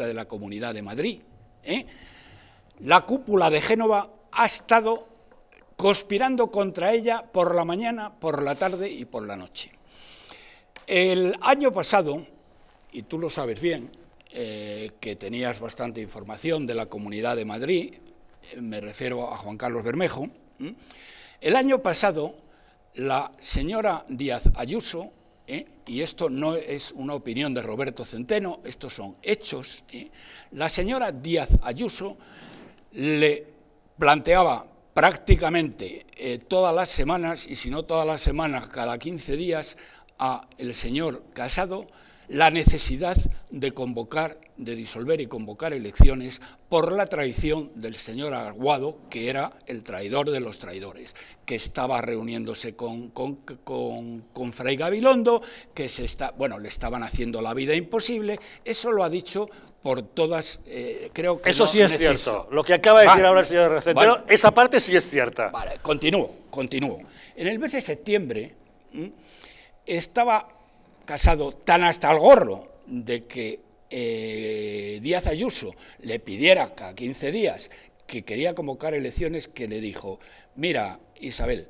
de la Comunidad de Madrid. ¿eh? La cúpula de Génova ha estado conspirando contra ella por la mañana, por la tarde y por la noche. El año pasado, y tú lo sabes bien, eh, que tenías bastante información de la Comunidad de Madrid, eh, me refiero a Juan Carlos Bermejo, el año pasado la señora Díaz Ayuso y esto no es una opinión de Roberto Centeno, estos son hechos, ¿eh? la señora Díaz Ayuso le planteaba prácticamente eh, todas las semanas, y si no todas las semanas, cada 15 días, a el señor Casado la necesidad de convocar, de disolver y convocar elecciones por la traición del señor Aguado, que era el traidor de los traidores, que estaba reuniéndose con, con, Fray Gabilondo, que se está, bueno, le estaban haciendo la vida imposible. Eso lo ha dicho por todas, eh, creo que... Eso sí es cierto. Lo que acaba de decir ahora el señor Recentero, esa parte sí es cierta. Vale, continúo, continúo. En el mes de septiembre estaba Casado tan hasta el gorro de que eh, Díaz Ayuso le pidiera cada 15 días que quería convocar elecciones que le dijo, mira Isabel,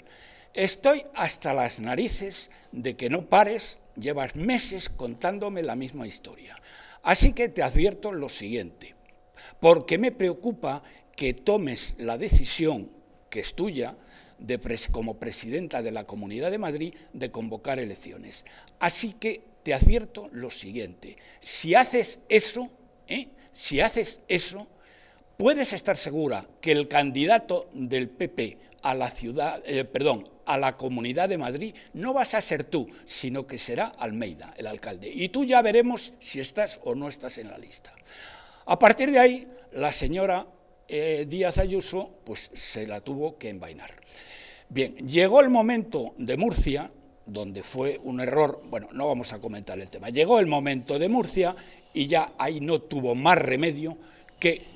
estoy hasta las narices de que no pares, llevas meses contándome la misma historia. Así que te advierto lo siguiente, porque me preocupa que tomes la decisión que es tuya como presidenta de la Comunidad de Madrid de convocar elecciones. Así que te advierto lo siguiente, si haces eso, ¿eh? si haces eso, puedes estar segura que el candidato del PP a la ciudad, eh, perdón, a la Comunidad de Madrid no vas a ser tú, sino que será Almeida, el alcalde. Y tú ya veremos si estás o no estás en la lista. A partir de ahí, la señora eh, Díaz Ayuso, pues se la tuvo que envainar. Bien, llegó el momento de Murcia, donde fue un error, bueno, no vamos a comentar el tema, llegó el momento de Murcia y ya ahí no tuvo más remedio que